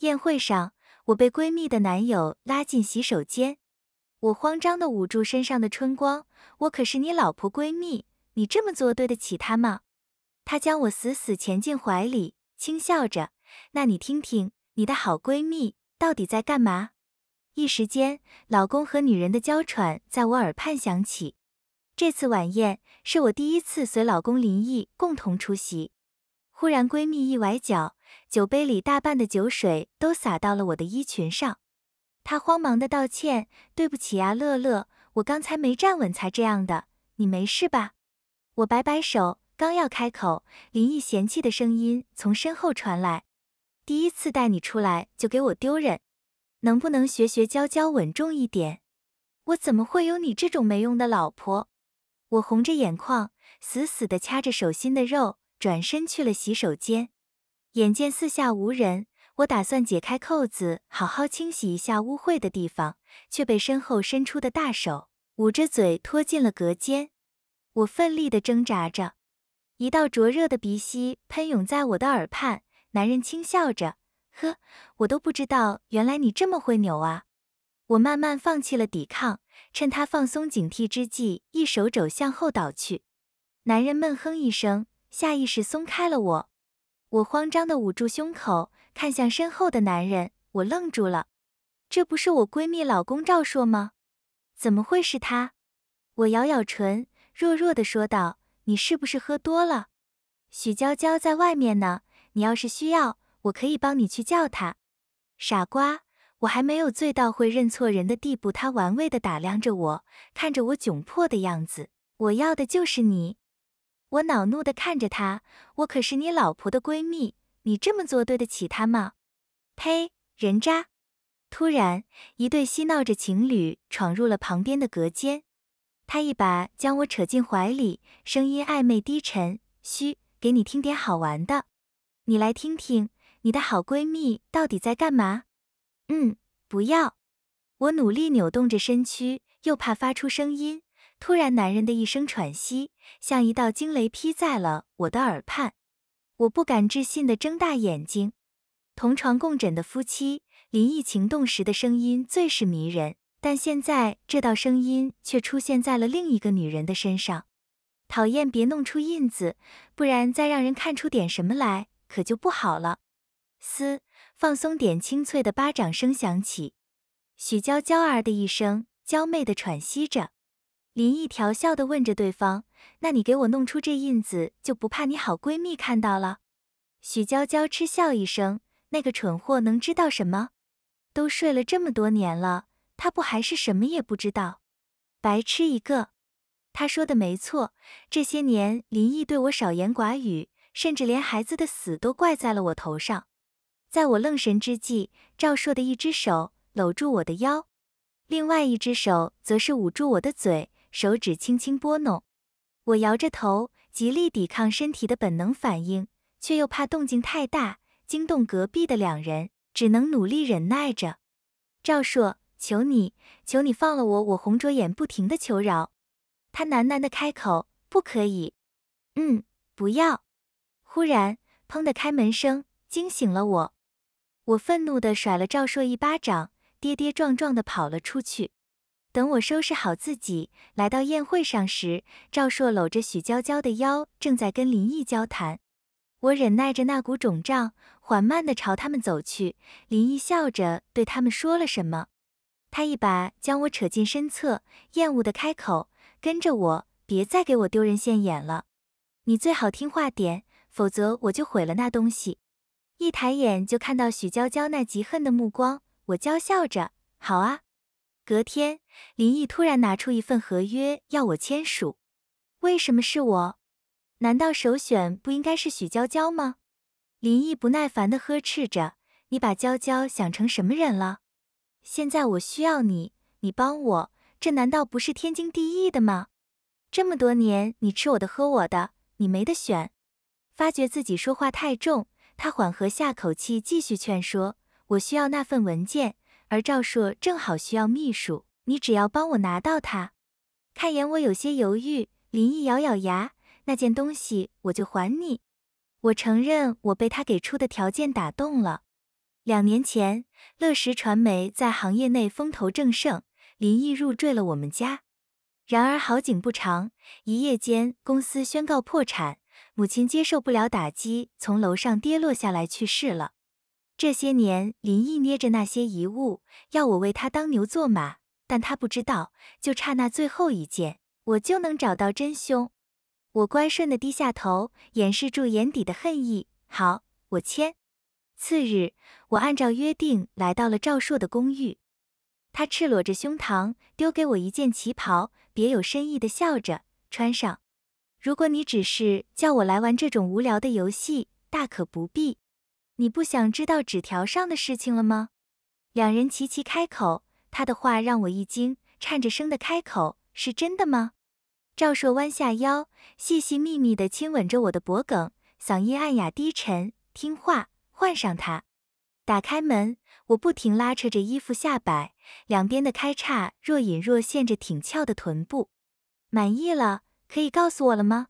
宴会上，我被闺蜜的男友拉进洗手间，我慌张的捂住身上的春光。我可是你老婆闺蜜，你这么做对得起她吗？她将我死死钳进怀里，轻笑着。那你听听，你的好闺蜜到底在干嘛？一时间，老公和女人的娇喘在我耳畔响起。这次晚宴是我第一次随老公林毅共同出席。忽然，闺蜜一崴脚。酒杯里大半的酒水都洒到了我的衣裙上，他慌忙地道歉：“对不起啊，乐乐，我刚才没站稳才这样的，你没事吧？”我摆摆手，刚要开口，林毅嫌弃的声音从身后传来：“第一次带你出来就给我丢人，能不能学学娇娇稳重一点？我怎么会有你这种没用的老婆？”我红着眼眶，死死地掐着手心的肉，转身去了洗手间。眼见四下无人，我打算解开扣子，好好清洗一下污秽的地方，却被身后伸出的大手捂着嘴拖进了隔间。我奋力地挣扎着，一道灼热的鼻息喷涌在我的耳畔，男人轻笑着：“呵，我都不知道，原来你这么会扭啊！”我慢慢放弃了抵抗，趁他放松警惕之际，一手肘向后倒去。男人闷哼一声，下意识松开了我。我慌张地捂住胸口，看向身后的男人，我愣住了，这不是我闺蜜老公赵硕吗？怎么会是他？我咬咬唇，弱弱地说道：“你是不是喝多了？许娇娇在外面呢，你要是需要，我可以帮你去叫她。”“傻瓜，我还没有醉到会认错人的地步。”他玩味地打量着我，看着我窘迫的样子，我要的就是你。我恼怒的看着他，我可是你老婆的闺蜜，你这么做对得起她吗？呸，人渣！突然，一对嬉闹着情侣闯入了旁边的隔间，他一把将我扯进怀里，声音暧昧低沉，嘘，给你听点好玩的，你来听听，你的好闺蜜到底在干嘛？嗯，不要！我努力扭动着身躯，又怕发出声音。突然，男人的一声喘息，像一道惊雷劈在了我的耳畔。我不敢置信地睁大眼睛。同床共枕的夫妻，临异情动时的声音最是迷人，但现在这道声音却出现在了另一个女人的身上。讨厌，别弄出印子，不然再让人看出点什么来，可就不好了。嘶，放松点。清脆的巴掌声响起，许娇娇儿的一声，娇媚地喘息着。林毅调笑的问着对方：“那你给我弄出这印子，就不怕你好闺蜜看到了？”许娇娇嗤笑一声：“那个蠢货能知道什么？都睡了这么多年了，他不还是什么也不知道，白痴一个。”他说的没错，这些年林毅对我少言寡语，甚至连孩子的死都怪在了我头上。在我愣神之际，赵硕的一只手搂住我的腰，另外一只手则是捂住我的嘴。手指轻轻拨弄，我摇着头，极力抵抗身体的本能反应，却又怕动静太大惊动隔壁的两人，只能努力忍耐着。赵硕，求你，求你放了我！我红着眼，不停地求饶。他喃喃地开口：“不可以。”“嗯，不要。”忽然，砰的开门声惊醒了我。我愤怒地甩了赵硕一巴掌，跌跌撞撞地跑了出去。等我收拾好自己，来到宴会上时，赵硕搂着许娇娇的腰，正在跟林毅交谈。我忍耐着那股肿胀，缓慢地朝他们走去。林毅笑着对他们说了什么，他一把将我扯进身侧，厌恶地开口：“跟着我，别再给我丢人现眼了。你最好听话点，否则我就毁了那东西。”一抬眼就看到许娇娇那极恨的目光，我娇笑着：“好啊。”隔天，林毅突然拿出一份合约要我签署，为什么是我？难道首选不应该是许娇娇吗？林毅不耐烦地呵斥着：“你把娇娇想成什么人了？现在我需要你，你帮我，这难道不是天经地义的吗？这么多年，你吃我的，喝我的，你没得选。”发觉自己说话太重，他缓和下口气，继续劝说：“我需要那份文件。”而赵硕正好需要秘书，你只要帮我拿到他。看眼我有些犹豫，林毅咬咬牙，那件东西我就还你。我承认我被他给出的条件打动了。两年前，乐视传媒在行业内风头正盛，林毅入赘了我们家。然而好景不长，一夜间公司宣告破产，母亲接受不了打击，从楼上跌落下来去世了。这些年，林毅捏着那些遗物，要我为他当牛做马，但他不知道，就差那最后一件，我就能找到真凶。我乖顺的低下头，掩饰住眼底的恨意。好，我签。次日，我按照约定来到了赵硕的公寓。他赤裸着胸膛，丢给我一件旗袍，别有深意的笑着穿上。如果你只是叫我来玩这种无聊的游戏，大可不必。你不想知道纸条上的事情了吗？两人齐齐开口，他的话让我一惊，颤着声的开口：“是真的吗？”赵硕弯下腰，细细密密的亲吻着我的脖颈，嗓音暗哑低沉：“听话，换上它。”打开门，我不停拉扯着衣服下摆，两边的开叉若隐若现着挺翘的臀部。满意了，可以告诉我了吗？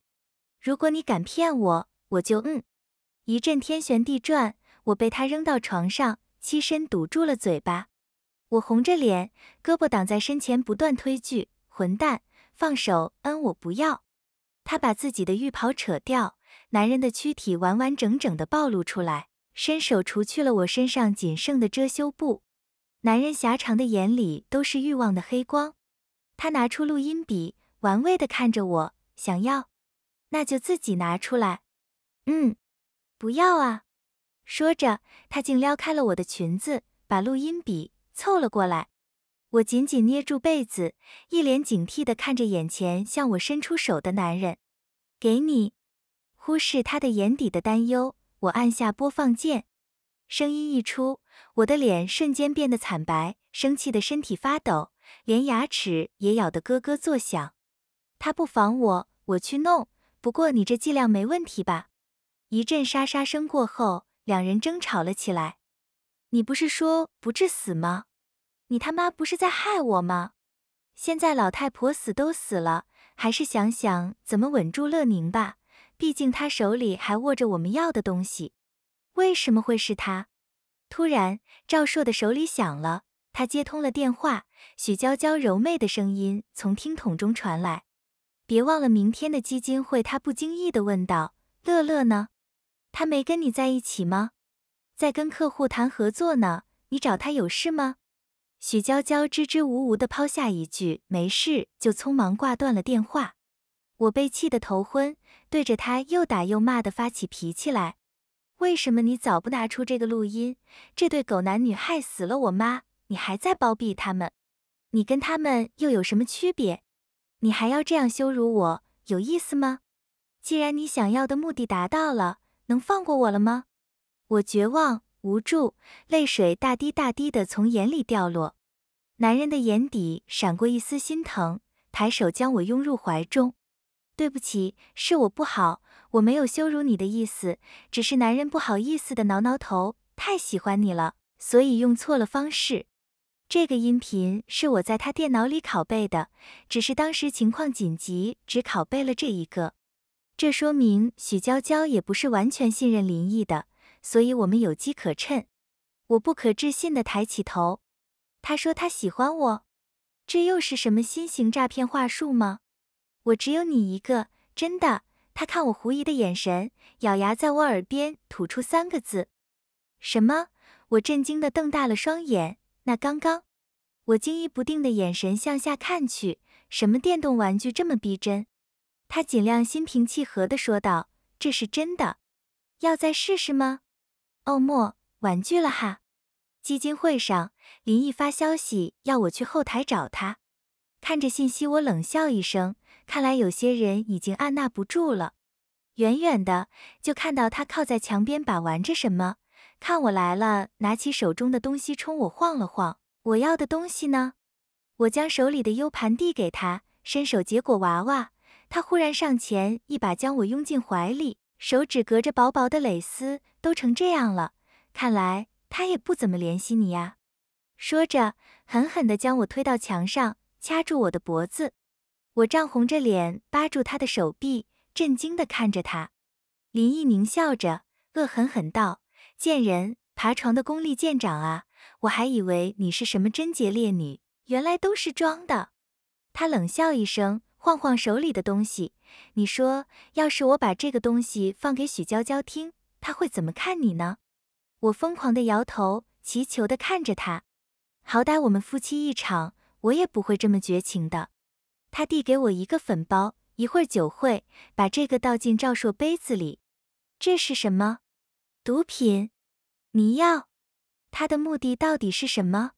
如果你敢骗我，我就嗯……一阵天旋地转。我被他扔到床上，屈身堵住了嘴巴。我红着脸，胳膊挡在身前，不断推拒。混蛋，放手！嗯，我不要。他把自己的浴袍扯掉，男人的躯体完完整整地暴露出来，伸手除去了我身上仅剩的遮羞布。男人狭长的眼里都是欲望的黑光。他拿出录音笔，玩味地看着我，想要？那就自己拿出来。嗯，不要啊。说着，他竟撩开了我的裙子，把录音笔凑了过来。我紧紧捏住被子，一脸警惕地看着眼前向我伸出手的男人。给你，忽视他的眼底的担忧，我按下播放键。声音一出，我的脸瞬间变得惨白，生气的身体发抖，连牙齿也咬得咯咯作响。他不防我，我去弄。不过你这剂量没问题吧？一阵沙沙声过后。两人争吵了起来。你不是说不治死吗？你他妈不是在害我吗？现在老太婆死都死了，还是想想怎么稳住乐宁吧。毕竟他手里还握着我们要的东西。为什么会是他？突然，赵硕的手里响了，他接通了电话，许娇娇柔媚的声音从听筒中传来。别忘了明天的基金会。他不经意地问道：“乐乐呢？”他没跟你在一起吗？在跟客户谈合作呢。你找他有事吗？许娇娇支支吾吾的抛下一句“没事”，就匆忙挂断了电话。我被气得头昏，对着他又打又骂的发起脾气来。为什么你早不拿出这个录音？这对狗男女害死了我妈，你还在包庇他们？你跟他们又有什么区别？你还要这样羞辱我，有意思吗？既然你想要的目的达到了。能放过我了吗？我绝望无助，泪水大滴大滴的从眼里掉落。男人的眼底闪过一丝心疼，抬手将我拥入怀中。对不起，是我不好，我没有羞辱你的意思，只是男人不好意思的挠挠头，太喜欢你了，所以用错了方式。这个音频是我在他电脑里拷贝的，只是当时情况紧急，只拷贝了这一个。这说明许娇娇也不是完全信任林毅的，所以我们有机可趁。我不可置信地抬起头，他说他喜欢我，这又是什么新型诈骗话术吗？我只有你一个，真的。他看我狐疑的眼神，咬牙在我耳边吐出三个字：什么？我震惊地瞪大了双眼。那刚刚，我惊疑不定的眼神向下看去，什么电动玩具这么逼真？他尽量心平气和地说道：“这是真的，要再试试吗？”奥莫婉拒了哈。基金会上，林毅发消息要我去后台找他。看着信息，我冷笑一声，看来有些人已经按捺不住了。远远的就看到他靠在墙边把玩着什么，看我来了，拿起手中的东西冲我晃了晃：“我要的东西呢？”我将手里的 U 盘递给他，伸手结果娃娃。他忽然上前，一把将我拥进怀里，手指隔着薄薄的蕾丝都成这样了，看来他也不怎么怜惜你呀。说着，狠狠地将我推到墙上，掐住我的脖子。我涨红着脸，扒住他的手臂，震惊的看着他。林毅狞笑着，恶狠狠道：“贱人，爬床的功力见长啊！我还以为你是什么贞洁烈女，原来都是装的。”他冷笑一声。晃晃手里的东西，你说，要是我把这个东西放给许娇娇听，她会怎么看你呢？我疯狂的摇头，祈求的看着他。好歹我们夫妻一场，我也不会这么绝情的。他递给我一个粉包，一会儿酒会，把这个倒进赵硕杯子里。这是什么？毒品？迷药？他的目的到底是什么？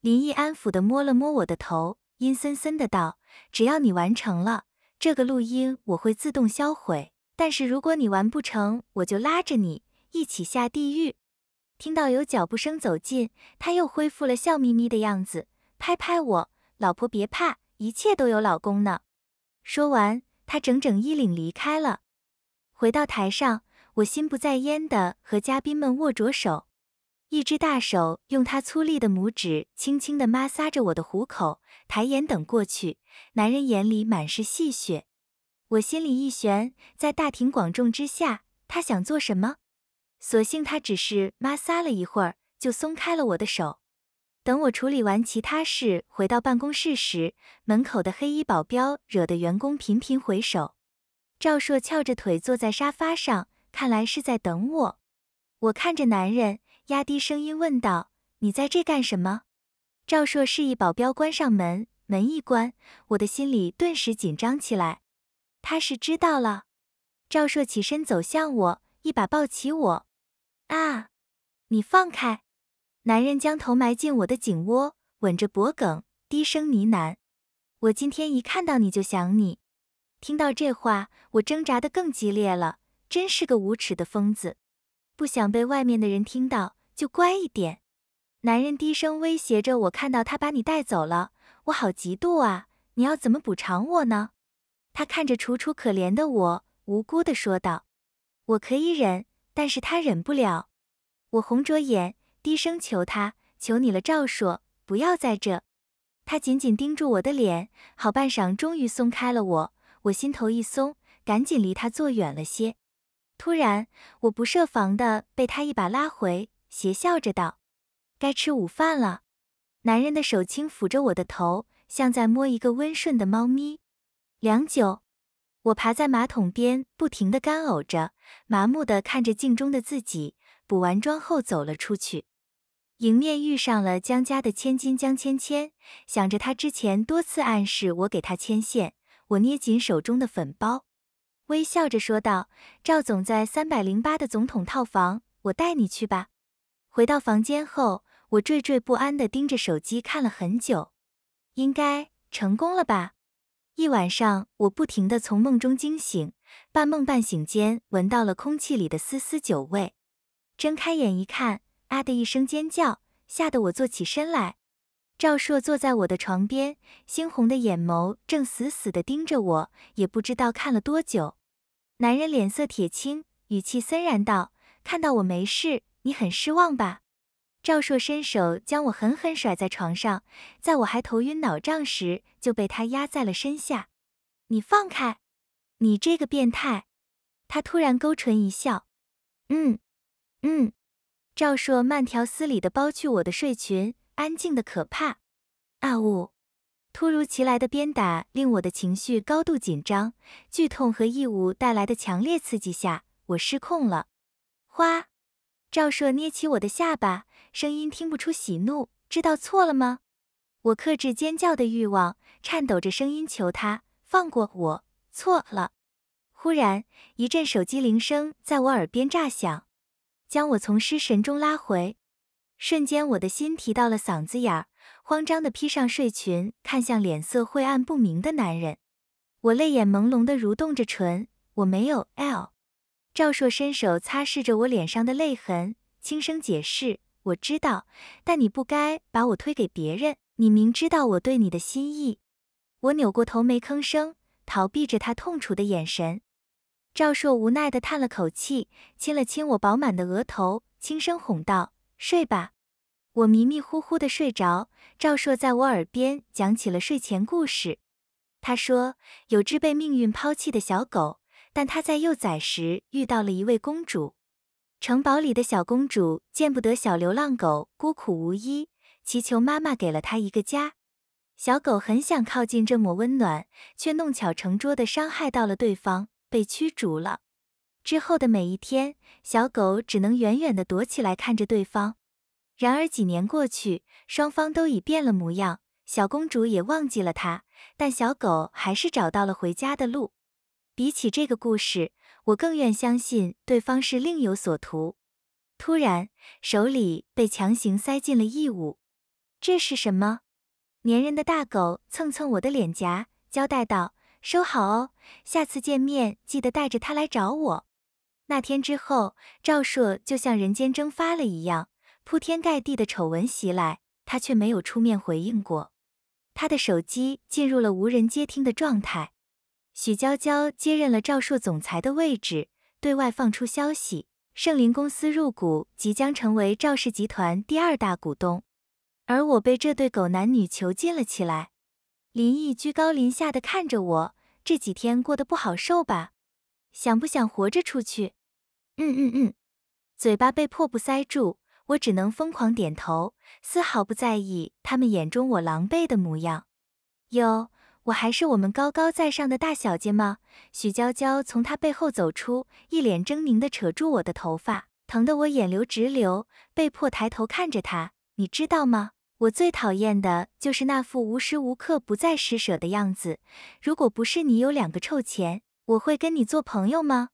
林毅安抚的摸了摸我的头。阴森森的道：“只要你完成了这个录音，我会自动销毁。但是如果你完不成，我就拉着你一起下地狱。”听到有脚步声走近，他又恢复了笑眯眯的样子，拍拍我：“老婆别怕，一切都有老公呢。”说完，他整整衣领离开了。回到台上，我心不在焉的和嘉宾们握着手。一只大手用他粗粝的拇指轻轻的摩挲着我的虎口，抬眼等过去。男人眼里满是戏谑，我心里一悬，在大庭广众之下，他想做什么？所幸他只是摩挲了一会儿，就松开了我的手。等我处理完其他事，回到办公室时，门口的黑衣保镖惹得员工频频回首。赵硕翘着腿坐在沙发上，看来是在等我。我看着男人。压低声音问道：“你在这干什么？”赵硕示意保镖关上门。门一关，我的心里顿时紧张起来。他是知道了。赵硕起身走向我，一把抱起我。啊！你放开！男人将头埋进我的颈窝，吻着脖颈，低声呢喃：“我今天一看到你就想你。”听到这话，我挣扎得更激烈了。真是个无耻的疯子！不想被外面的人听到，就乖一点。男人低声威胁着我，看到他把你带走了，我好嫉妒啊！你要怎么补偿我呢？他看着楚楚可怜的我，无辜地说道：“我可以忍，但是他忍不了。”我红着眼，低声求他：“求你了，赵硕，不要在这。”他紧紧盯住我的脸，好半晌，终于松开了我。我心头一松，赶紧离他坐远了些。突然，我不设防的被他一把拉回，邪笑着道：“该吃午饭了。”男人的手轻抚着我的头，像在摸一个温顺的猫咪。良久，我爬在马桶边，不停的干呕着，麻木的看着镜中的自己。补完妆后，走了出去，迎面遇上了江家的千金江芊芊。想着她之前多次暗示我给她牵线，我捏紧手中的粉包。微笑着说道：“赵总在三百零八的总统套房，我带你去吧。”回到房间后，我惴惴不安地盯着手机看了很久，应该成功了吧？一晚上我不停地从梦中惊醒，半梦半醒间闻到了空气里的丝丝酒味。睁开眼一看，啊的一声尖叫，吓得我坐起身来。赵硕坐在我的床边，猩红的眼眸正死死地盯着我，也不知道看了多久。男人脸色铁青，语气森然道：“看到我没事，你很失望吧？”赵硕伸手将我狠狠甩在床上，在我还头晕脑胀时，就被他压在了身下。“你放开，你这个变态！”他突然勾唇一笑，“嗯，嗯。”赵硕慢条斯理地剥去我的睡裙。安静的可怕，啊呜！突如其来的鞭打令我的情绪高度紧张，剧痛和异物带来的强烈刺激下，我失控了。花赵硕捏起我的下巴，声音听不出喜怒，知道错了吗？我克制尖叫的欲望，颤抖着声音求他放过我，错了。忽然一阵手机铃声在我耳边炸响，将我从失神中拉回。瞬间，我的心提到了嗓子眼儿，慌张地披上睡裙，看向脸色晦暗不明的男人。我泪眼朦胧地蠕动着唇，我没有 L。赵硕伸手擦拭着我脸上的泪痕，轻声解释：“我知道，但你不该把我推给别人。你明知道我对你的心意。”我扭过头没吭声，逃避着他痛楚的眼神。赵硕无奈地叹了口气，亲了亲我饱满的额头，轻声哄道：“睡吧。”我迷迷糊糊的睡着，赵硕在我耳边讲起了睡前故事。他说，有只被命运抛弃的小狗，但他在幼崽时遇到了一位公主。城堡里的小公主见不得小流浪狗孤苦无依，祈求妈妈给了它一个家。小狗很想靠近这抹温暖，却弄巧成拙地伤害到了对方，被驱逐了。之后的每一天，小狗只能远远地躲起来看着对方。然而几年过去，双方都已变了模样，小公主也忘记了他，但小狗还是找到了回家的路。比起这个故事，我更愿相信对方是另有所图。突然，手里被强行塞进了异物，这是什么？粘人的大狗蹭蹭我的脸颊，交代道：“收好哦，下次见面记得带着它来找我。”那天之后，赵硕就像人间蒸发了一样。铺天盖地的丑闻袭来，他却没有出面回应过。他的手机进入了无人接听的状态。许娇娇接任了赵硕总裁的位置，对外放出消息，盛林公司入股，即将成为赵氏集团第二大股东。而我被这对狗男女囚禁了起来。林毅居高临下的看着我，这几天过得不好受吧？想不想活着出去？嗯嗯嗯，嘴巴被破布塞住。我只能疯狂点头，丝毫不在意他们眼中我狼狈的模样。哟，我还是我们高高在上的大小姐吗？许娇娇从他背后走出，一脸狰狞地扯住我的头发，疼得我眼流直流，被迫抬头看着他。你知道吗？我最讨厌的就是那副无时无刻不在施舍的样子。如果不是你有两个臭钱，我会跟你做朋友吗？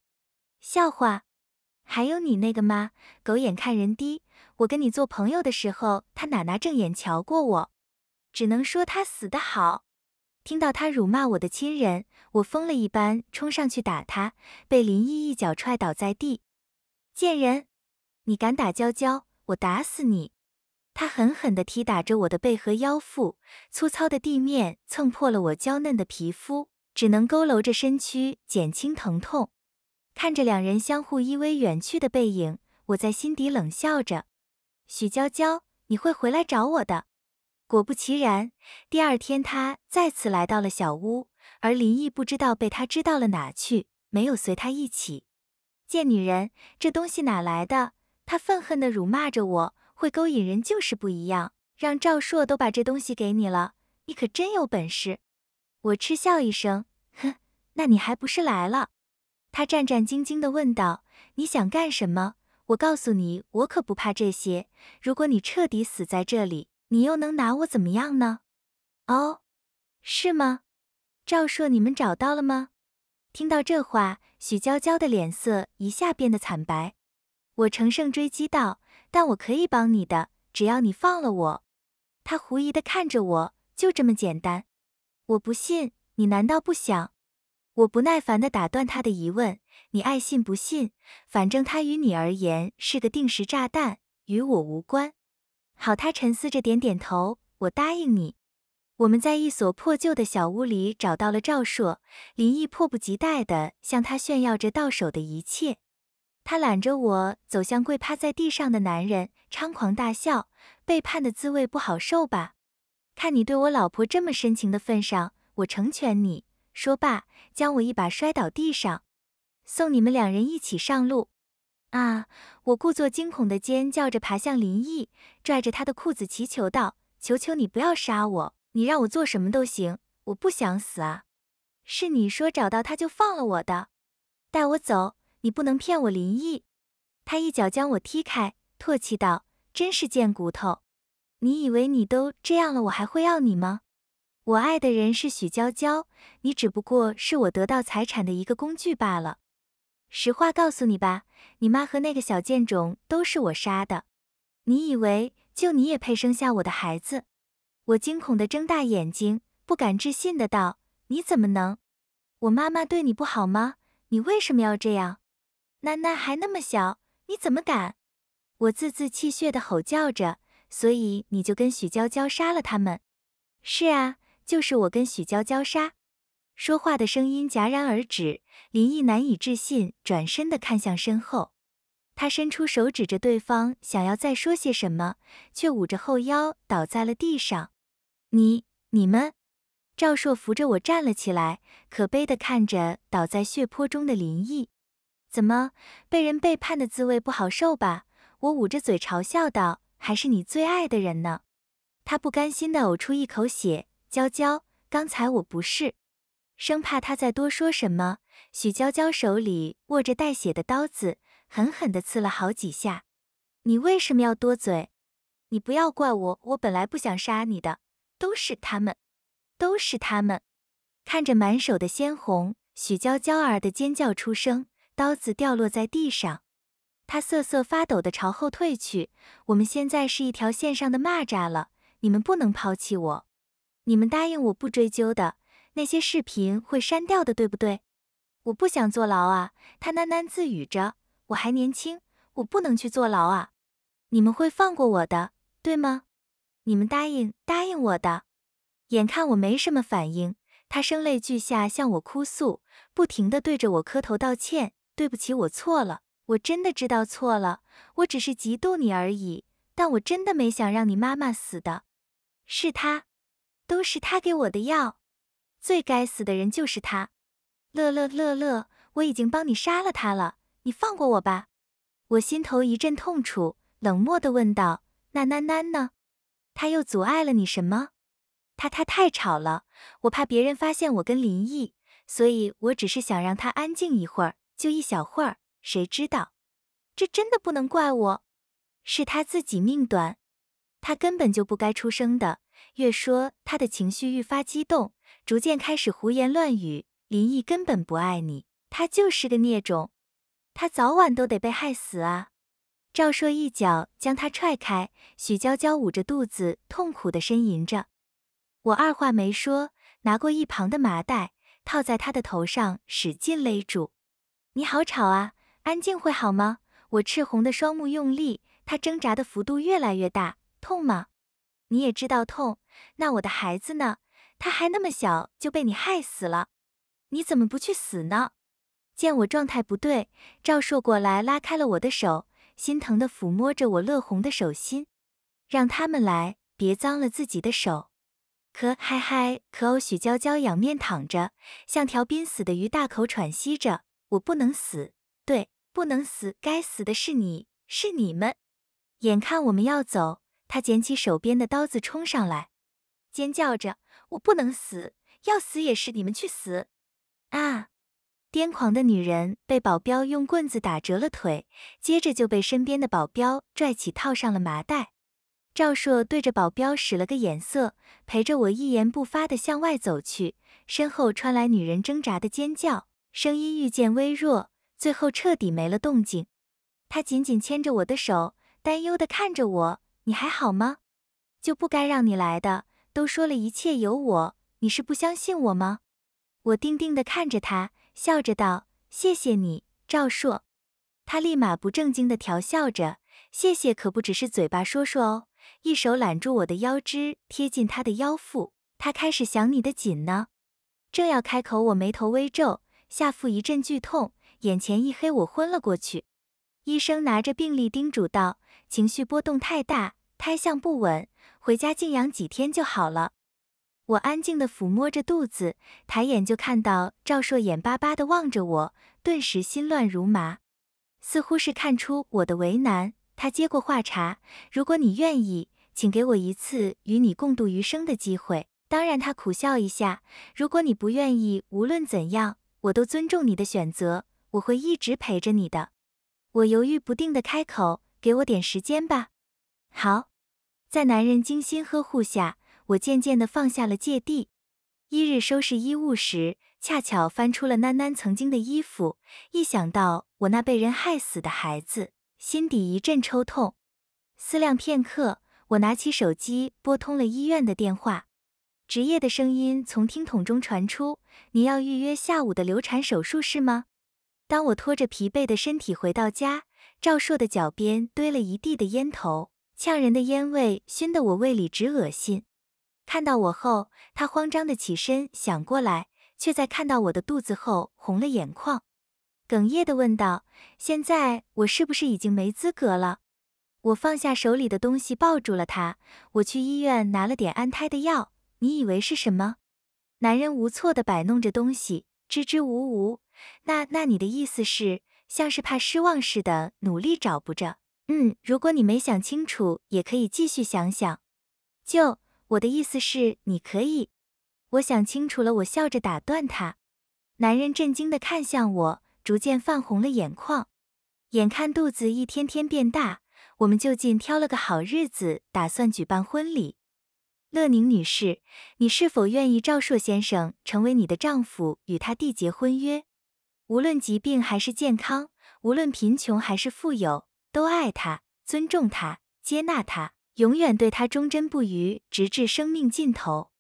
笑话。还有你那个妈，狗眼看人低。我跟你做朋友的时候，他哪拿正眼瞧过我？只能说他死得好。听到他辱骂我的亲人，我疯了一般冲上去打他，被林毅一脚踹倒在地。贱人，你敢打娇娇，我打死你！他狠狠地踢打着我的背和腰腹，粗糙的地面蹭破了我娇嫩的皮肤，只能佝偻着身躯减轻疼痛。看着两人相互依偎远去的背影，我在心底冷笑着：“许娇娇，你会回来找我的。”果不其然，第二天她再次来到了小屋，而林毅不知道被她知道了哪去，没有随他一起。贱女人，这东西哪来的？她愤恨的辱骂着我：“会勾引人就是不一样，让赵硕都把这东西给你了，你可真有本事。”我嗤笑一声：“哼，那你还不是来了？”他战战兢兢地问道：“你想干什么？”我告诉你，我可不怕这些。如果你彻底死在这里，你又能拿我怎么样呢？哦，是吗？赵硕，你们找到了吗？听到这话，许娇娇的脸色一下变得惨白。我乘胜追击道：“但我可以帮你的，只要你放了我。”他狐疑地看着我，就这么简单？我不信，你难道不想？我不耐烦地打断他的疑问：“你爱信不信，反正他与你而言是个定时炸弹，与我无关。”好，他沉思着点点头：“我答应你。”我们在一所破旧的小屋里找到了赵硕，林毅迫不及待地向他炫耀着到手的一切。他揽着我走向跪趴在地上的男人，猖狂大笑：“背叛的滋味不好受吧？看你对我老婆这么深情的份上，我成全你。”说罢，将我一把摔倒地上，送你们两人一起上路。啊！我故作惊恐地尖叫着，爬向林毅，拽着他的裤子祈求道：“求求你不要杀我！你让我做什么都行，我不想死啊！”是你说找到他就放了我的，带我走！你不能骗我，林毅！他一脚将我踢开，唾弃道：“真是贱骨头！你以为你都这样了，我还会要你吗？”我爱的人是许娇娇，你只不过是我得到财产的一个工具罢了。实话告诉你吧，你妈和那个小贱种都是我杀的。你以为就你也配生下我的孩子？我惊恐的睁大眼睛，不敢置信的道：“你怎么能？我妈妈对你不好吗？你为什么要这样？囡囡还那么小，你怎么敢？”我字字泣血的吼叫着。所以你就跟许娇娇杀了他们？是啊。就是我跟许娇娇杀，说话的声音戛然而止。林毅难以置信，转身的看向身后，他伸出手指着对方，想要再说些什么，却捂着后腰倒在了地上。你、你们，赵硕扶着我站了起来，可悲的看着倒在血泊中的林毅，怎么被人背叛的滋味不好受吧？我捂着嘴嘲笑道，还是你最爱的人呢。他不甘心的呕出一口血。娇娇，刚才我不是，生怕他在多说什么。许娇娇手里握着带血的刀子，狠狠的刺了好几下。你为什么要多嘴？你不要怪我，我本来不想杀你的，都是他们，都是他们。看着满手的鲜红，许娇娇儿的尖叫出声，刀子掉落在地上，她瑟瑟发抖的朝后退去。我们现在是一条线上的蚂蚱了，你们不能抛弃我。你们答应我不追究的那些视频会删掉的，对不对？我不想坐牢啊！他喃喃自语着。我还年轻，我不能去坐牢啊！你们会放过我的，对吗？你们答应答应我的。眼看我没什么反应，他声泪俱下向我哭诉，不停地对着我磕头道歉：“对不起，我错了，我真的知道错了，我只是嫉妒你而已，但我真的没想让你妈妈死的，是他。”都是他给我的药，最该死的人就是他。乐乐乐乐，我已经帮你杀了他了，你放过我吧。我心头一阵痛楚，冷漠的问道：“那囡囡呢？他又阻碍了你什么？他他太吵了，我怕别人发现我跟林毅，所以我只是想让他安静一会儿，就一小会儿。谁知道，这真的不能怪我，是他自己命短，他根本就不该出生的。”越说，他的情绪愈发激动，逐渐开始胡言乱语。林毅根本不爱你，他就是个孽种，他早晚都得被害死啊！赵硕一脚将他踹开，许娇娇捂着肚子痛苦地呻吟着。我二话没说，拿过一旁的麻袋套在他的头上，使劲勒住。你好吵啊，安静会好吗？我赤红的双目用力，他挣扎的幅度越来越大，痛吗？你也知道痛，那我的孩子呢？他还那么小就被你害死了，你怎么不去死呢？见我状态不对，赵硕过来拉开了我的手，心疼的抚摸着我乐红的手心，让他们来，别脏了自己的手。可嗨嗨，可偶许娇娇仰面躺着，像条濒死的鱼，大口喘息着。我不能死，对，不能死。该死的是你，是你们。眼看我们要走。他捡起手边的刀子冲上来，尖叫着：“我不能死，要死也是你们去死！”啊！癫狂的女人被保镖用棍子打折了腿，接着就被身边的保镖拽起，套上了麻袋。赵硕对着保镖使了个眼色，陪着我一言不发的向外走去。身后传来女人挣扎的尖叫，声音愈渐微弱，最后彻底没了动静。他紧紧牵着我的手，担忧的看着我。你还好吗？就不该让你来的。都说了一切有我，你是不相信我吗？我定定的看着他，笑着道：“谢谢你，赵硕。”他立马不正经的调笑着：“谢谢可不只是嘴巴说说哦。”一手揽住我的腰肢，贴近他的腰腹。他开始想你的紧呢，正要开口，我眉头微皱，下腹一阵剧痛，眼前一黑，我昏了过去。医生拿着病历叮嘱道：“情绪波动太大，胎象不稳，回家静养几天就好了。”我安静地抚摸着肚子，抬眼就看到赵硕眼巴巴地望着我，顿时心乱如麻。似乎是看出我的为难，他接过话茬：“如果你愿意，请给我一次与你共度余生的机会。”当然，他苦笑一下：“如果你不愿意，无论怎样，我都尊重你的选择，我会一直陪着你的。”我犹豫不定的开口：“给我点时间吧。”好，在男人精心呵护下，我渐渐的放下了芥蒂。一日收拾衣物时，恰巧翻出了囡囡曾经的衣服。一想到我那被人害死的孩子，心底一阵抽痛。思量片刻，我拿起手机拨通了医院的电话。职业的声音从听筒中传出：“您要预约下午的流产手术是吗？”当我拖着疲惫的身体回到家，赵硕的脚边堆了一地的烟头，呛人的烟味熏得我胃里直恶心。看到我后，他慌张地起身想过来，却在看到我的肚子后红了眼眶，哽咽地问道：“现在我是不是已经没资格了？”我放下手里的东西，抱住了他。我去医院拿了点安胎的药，你以为是什么？男人无措地摆弄着东西，支支吾吾。那那你的意思是，像是怕失望似的，努力找不着。嗯，如果你没想清楚，也可以继续想想。就我的意思是，你可以。我想清楚了，我笑着打断他。男人震惊地看向我，逐渐泛红了眼眶。眼看肚子一天天变大，我们就近挑了个好日子，打算举办婚礼。乐宁女士，你是否愿意赵硕先生成为你的丈夫，与他缔结婚约？无论疾病还是健康，无论贫穷还是富有，都爱他，尊重他，接纳他，永远对他忠贞不渝，直至生命尽头。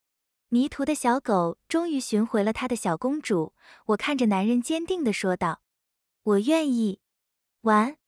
迷途的小狗终于寻回了他的小公主。我看着男人坚定地说道：“我愿意。”完。